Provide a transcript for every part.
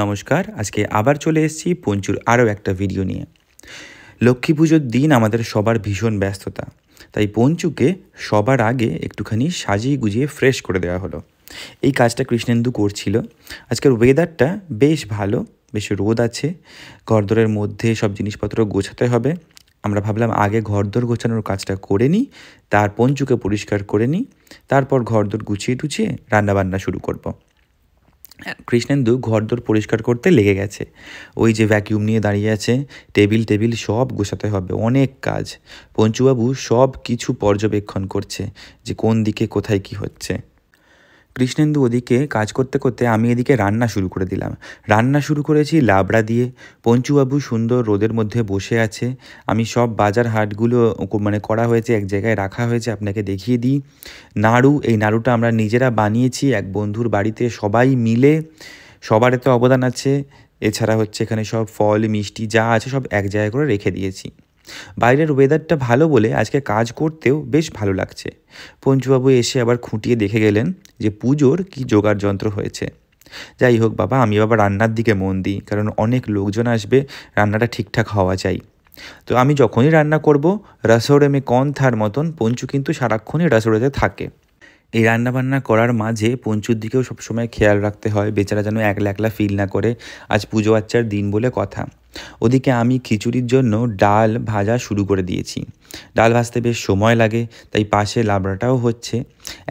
নমস্কার আজকে আবার চলে এসেছি পঞ্চুর আরও একটা ভিডিও নিয়ে লক্ষ্মী পুজোর দিন আমাদের সবার ভীষণ ব্যস্ততা তাই পঞ্চুকে সবার আগে একটুখানি সাজিয়ে গুজিয়ে ফ্রেশ করে দেওয়া হলো এই কাজটা কৃষ্ণেন্দু করছিল আজকের ওয়েদারটা বেশ ভালো বেশ রোদ আছে ঘরদরের মধ্যে সব জিনিসপত্র গোছাতে হবে আমরা ভাবলাম আগে দোর গোছানোর কাজটা করে নিই তার পঞ্চুকে পরিষ্কার করে নিই তারপর ঘরদোর গুছিয়ে টুছিয়ে রান্নাবান্না শুরু করবো কৃষ্ণেন্দু ঘরদোর পরিষ্কার করতে লেগে গেছে ওই যে ভ্যাকিউম নিয়ে দাঁড়িয়ে আছে টেবিল টেবিল সব গোছাতে হবে অনেক কাজ পঞ্চুবাবু সব কিছু পর্যবেক্ষণ করছে যে কোন দিকে কোথায় কি হচ্ছে কৃষ্ণেন্দু ওদিকে কাজ করতে করতে আমি এদিকে রান্না শুরু করে দিলাম রান্না শুরু করেছি লাবড়া দিয়ে পঞ্চুবাবু সুন্দর রোদের মধ্যে বসে আছে আমি সব বাজার হাটগুলো মানে করা হয়েছে এক জায়গায় রাখা হয়েছে আপনাকে দেখিয়ে দিই নাড়ু এই নাড়ুটা আমরা নিজেরা বানিয়েছি এক বন্ধুর বাড়িতে সবাই মিলে সবার এতে অবদান আছে এছাড়া হচ্ছে এখানে সব ফল মিষ্টি যা আছে সব এক জায়গায় করে রেখে দিয়েছি বাইরের ওয়েদারটা ভালো বলে আজকে কাজ করতেও বেশ ভালো লাগছে পঞ্চুবাবু এসে আবার খুঁটিয়ে দেখে গেলেন যে পুজোর কি জোগাড় যন্ত্র হয়েছে যাই হোক বাবা আমি বাবা রান্নার দিকে মন দিই কারণ অনেক লোকজন আসবে রান্নাটা ঠিকঠাক হওয়া চাই তো আমি যখনই রান্না করব রাসোড়ে মে কনথার মতন পঞ্চু কিন্তু সারাক্ষণই রাসোড়েতে থাকে এই রান্নাবান্না করার মাঝে পঞ্চুর দিকেও সবসময় খেয়াল রাখতে হয় বেচারা যেন একলা একলা ফিল না করে আজ পুজো আচ্চার দিন বলে কথা ওদিকে আমি খিচুড়ির জন্য ডাল ভাজা শুরু করে দিয়েছি ডাল ভাজতে বেশ সময় লাগে তাই পাশে লাবড়াটাও হচ্ছে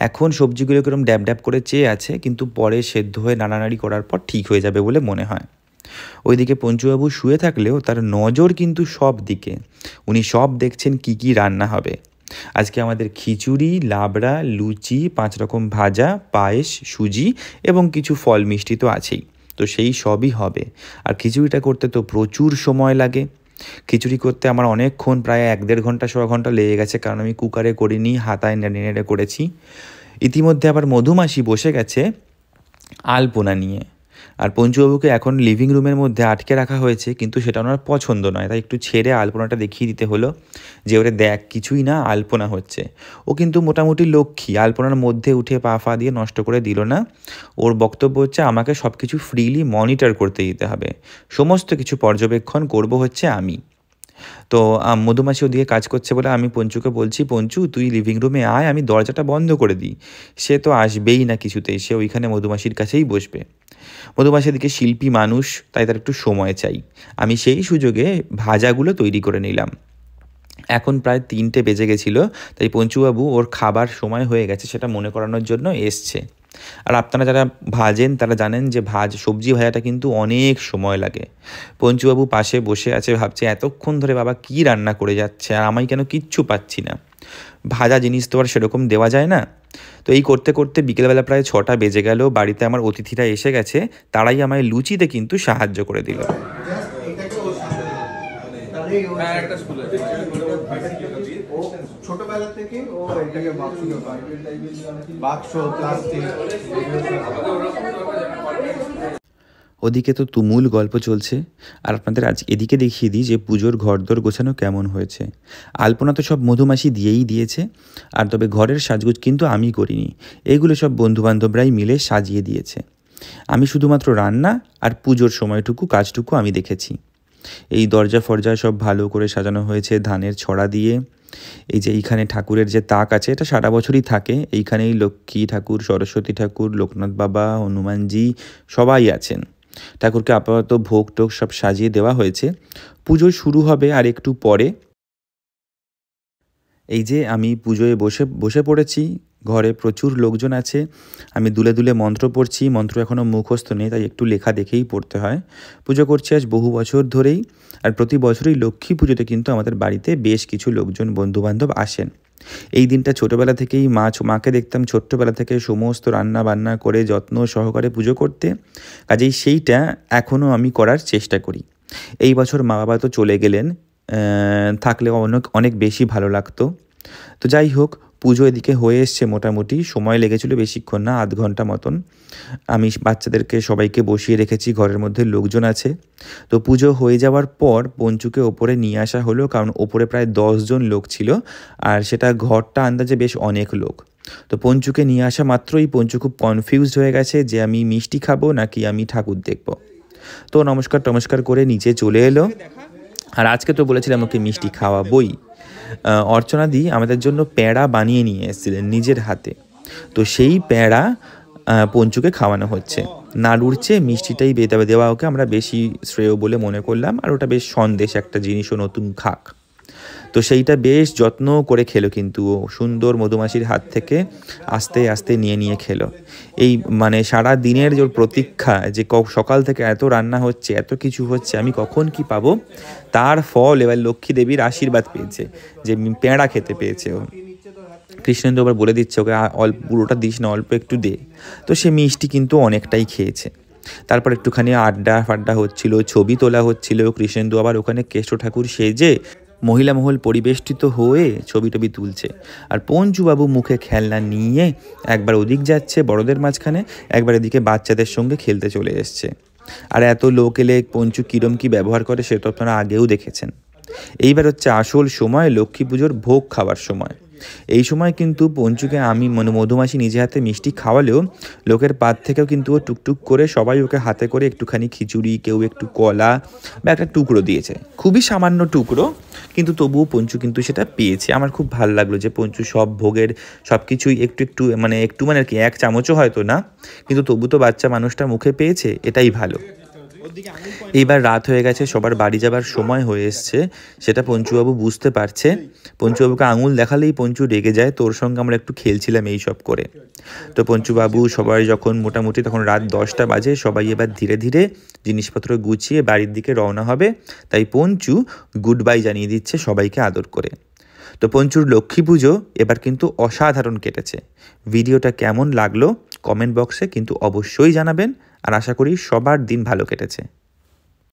এখন সবজিগুলো এরকম ড্যাব ড্যাব করে চেয়ে আছে কিন্তু পরে সেদ্ধ হয়ে নাড়ানাড়ি করার পর ঠিক হয়ে যাবে বলে মনে হয় ওইদিকে পঞ্চুবাবু শুয়ে থাকলেও তার নজর কিন্তু সব দিকে উনি সব দেখছেন কি কি রান্না হবে আজকে আমাদের খিচুড়ি লাবড়া লুচি পাঁচ রকম ভাজা পায়েস সুজি এবং কিছু ফল মিষ্টি তো আছেই তো সেই সবই হবে আর খিচুড়িটা করতে তো প্রচুর সময় লাগে খিচুড়ি করতে আমার অনেকক্ষণ প্রায় এক দেড় ঘন্টা সোয়া ঘন্টা লেগে গেছে কারণ আমি কুকারে করিনি হাতায় নেড়ে নেড়ে করেছি ইতিমধ্যে আবার মধুমাসি বসে গেছে আলপনা নিয়ে আর পঞ্চুবাবুকে এখন লিভিং রুমের মধ্যে আটকে রাখা হয়েছে কিন্তু সেটা ওনার পছন্দ নয় তাই একটু ছেড়ে আলপনাটা দেখিয়ে দিতে হলো যে ওরে দেখ কিছুই না আলপনা হচ্ছে ও কিন্তু মোটামুটি লক্ষ্মী আলপনার মধ্যে উঠে পা ফা দিয়ে নষ্ট করে দিল না ওর বক্তব্য হচ্ছে আমাকে সব কিছু ফ্রিলি মনিটর করতে দিতে হবে সমস্ত কিছু পর্যবেক্ষণ করব হচ্ছে আমি তো মধুমাছি ওদিকে কাজ করছে বলে আমি পঞ্চুকে বলছি পঞ্চু তুই লিভিং রুমে আয় আমি দরজাটা বন্ধ করে দিই সে তো আসবেই না কিছুতেই সে ওইখানে মধুমাছির কাছেই বসবে মধুমাসের দিকে শিল্পী মানুষ তাই তার একটু সময় চাই আমি সেই সুযোগে ভাজাগুলো তৈরি করে নিলাম এখন প্রায় তিনটে বেজে গেছিলো তাই পঞ্চুবাবু ওর খাবার সময় হয়ে গেছে সেটা মনে করানোর জন্য এসছে আর আপনারা যারা ভাজেন তারা জানেন যে ভাজ সবজি ভাজাটা কিন্তু অনেক সময় লাগে পঞ্চুবাবু পাশে বসে আছে ভাবছে এতক্ষণ ধরে বাবা কি রান্না করে যাচ্ছে আর আমায় কেন কিচ্ছু পাচ্ছি না ভাজা জিনিস তো আর সেরকম দেওয়া যায় না তো এই করতে করতে বিকেলবেলা প্রায় ছটা বেজে গেল বাড়িতে আমার অতিথিরা এসে গেছে তারাই আমায় লুচিতে কিন্তু সাহায্য করে দিল হ্যাঁ, ছোটবেলা থেকে ও এটাকে বাক্স বাক্স প্লাস্টিক ওদিকে তো তুমুল গল্প চলছে আর আপনাদের আজ এদিকে দেখিয়ে দিই যে পুজোর ঘরদোর গোছানো কেমন হয়েছে আলপনা তো সব মধুমাসি দিয়েই দিয়েছে আর তবে ঘরের সাজগুজ কিন্তু আমি করিনি এগুলো সব বন্ধুবান্ধবরাই মিলে সাজিয়ে দিয়েছে আমি শুধুমাত্র রান্না আর পুজোর সময়টুকু কাজটুকু আমি দেখেছি এই দরজা ফরজা সব ভালো করে সাজানো হয়েছে ধানের ছড়া দিয়ে এই যে এইখানে ঠাকুরের যে তাক আছে এটা সারা বছরই থাকে এইখানেই লক্ষ্মী ঠাকুর সরস্বতী ঠাকুর লোকনাথ বাবা হনুমানজি সবাই আছেন ঠাকুরকে আপাতত ভোগ টোক সব সাজিয়ে দেওয়া হয়েছে পুজো শুরু হবে আর একটু পরে এই যে আমি পুজোয় বসে বসে পড়েছি ঘরে প্রচুর লোকজন আছে আমি দুলে দুলে মন্ত্র পড়ছি মন্ত্র এখনও মুখস্থ নেই তাই একটু লেখা দেখেই পড়তে হয় পুজো করছি আজ বহু বছর ধরেই আর প্রতি বছরই লক্ষ্মী পুজোতে কিন্তু আমাদের বাড়িতে বেশ কিছু লোকজন বন্ধুবান্ধব আসেন এই দিনটা ছোটবেলা থেকেই মা মাকে দেখতাম ছোট্টবেলা থেকে সমস্ত রান্না বান্না করে যত্ন সহকারে পুজো করতে কাজেই সেইটা এখনও আমি করার চেষ্টা করি এই বছর মা বাবা তো চলে গেলেন থাকলে অনেক অনেক বেশি ভালো লাগতো তো যাই হোক পুজো এদিকে হয়ে এসছে মোটামুটি সময় লেগেছিল বেশিক্ষণ না আধ ঘন্টা মতন আমি বাচ্চাদেরকে সবাইকে বসিয়ে রেখেছি ঘরের মধ্যে লোকজন আছে তো পুজো হয়ে যাওয়ার পর পঞ্চুকে ওপরে নিয়ে আসা হলো কারণ ওপরে প্রায় দশজন লোক ছিল আর সেটা ঘরটা আন্দাজে বেশ অনেক লোক তো পঞ্চুকে নিয়ে আসা মাত্রই পঞ্চু খুব কনফিউজড হয়ে গেছে যে আমি মিষ্টি খাবো নাকি আমি ঠাকুর দেখব তো নমস্কার টমস্কার করে নিচে চলে এলো আর আজকে তো বলেছিলাম ওকে মিষ্টি বই অর্চনাদি আমাদের জন্য প্যাড়া বানিয়ে নিয়ে এসেছিলেন নিজের হাতে তো সেই প্যাড়া পঞ্চুকে খাওয়ানো হচ্ছে নাড়ুর চেয়ে মিষ্টিটাই বেতাবে দেওয়া ওকে আমরা বেশি শ্রেয় বলে মনে করলাম আর ওটা বেশ সন্দেশ একটা জিনিসও নতুন খাক তো সেইটা বেশ যত্ন করে খেলো কিন্তু সুন্দর মধুমাছির হাত থেকে আস্তে আস্তে নিয়ে নিয়ে খেলো এই মানে সারা দিনের যে প্রতীক্ষা যে সকাল থেকে এত রান্না হচ্ছে এত কিছু হচ্ছে আমি কখন কি পাবো তার ফল এবার লক্ষ্মী দেবীর আশীর্বাদ পেয়েছে যে পেঁড়া খেতে পেয়েছে ও কৃষ্ণেন্দু আবার বলে দিচ্ছে ওকে অল্প পুরোটা দিস না অল্প একটু দে তো সে মিষ্টি কিন্তু অনেকটাই খেয়েছে তারপর একটুখানি আড্ডা ফাড্ডা হচ্ছিল ছবি তোলা হচ্ছিল কৃষ্ণেন্দু আবার ওখানে কেষ্ট ঠাকুর সেজে মহিলা মহল পরিবেষ্টিত হয়ে ছবি টবি তুলছে আর পঞ্চুবাবু মুখে খেলনা নিয়ে একবার ওদিক যাচ্ছে বড়দের মাঝখানে একবার এদিকে বাচ্চাদের সঙ্গে খেলতে চলে এসছে আর এত লোক এলে পঞ্চু কিরম কি ব্যবহার করে সে তো আপনারা আগেও দেখেছেন এইবার হচ্ছে আসল সময় লক্ষ্মী পুজোর ভোগ খাওয়ার সময় এই সময় কিন্তু পঞ্চুকে আমি মানে মধুমাসি নিজে হাতে মিষ্টি খাওয়ালেও লোকের পাত থেকেও কিন্তু ও টুকটুক করে সবাই ওকে হাতে করে একটুখানি খিচুড়ি কেউ একটু কলা বা একটা টুকরো দিয়েছে খুবই সামান্য টুকরো কিন্তু তবুও পঞ্চু কিন্তু সেটা পেয়েছে আমার খুব ভালো লাগলো যে পঞ্চু সব ভোগের সব কিছুই একটু একটু মানে একটু মানে আর কি এক চামচও হয়তো না কিন্তু তবু তো বাচ্চা মানুষটা মুখে পেয়েছে এটাই ভালো এইবার রাত হয়ে গেছে সবার বাড়ি যাবার সময় হয়ে এসছে সেটা পঞ্চুবাবু বুঝতে পারছে পঞ্চুবাবুকে আঙুল দেখালেই পঞ্চু রেগে যায় তোর সঙ্গে আমরা একটু খেলছিলাম এই সব করে তো পঞ্চুবাবু সবাই যখন মোটামুটি তখন রাত দশটা বাজে সবাই এবার ধীরে ধীরে জিনিসপত্র গুছিয়ে বাড়ির দিকে রওনা হবে তাই পঞ্চু গুড বাই জানিয়ে দিচ্ছে সবাইকে আদর করে তো পঞ্চুর লক্ষ্মী পুজো এবার কিন্তু অসাধারণ কেটেছে ভিডিওটা কেমন লাগলো কমেন্ট বক্সে কিন্তু অবশ্যই জানাবেন আর আশা করি সবার দিন ভালো কেটেছে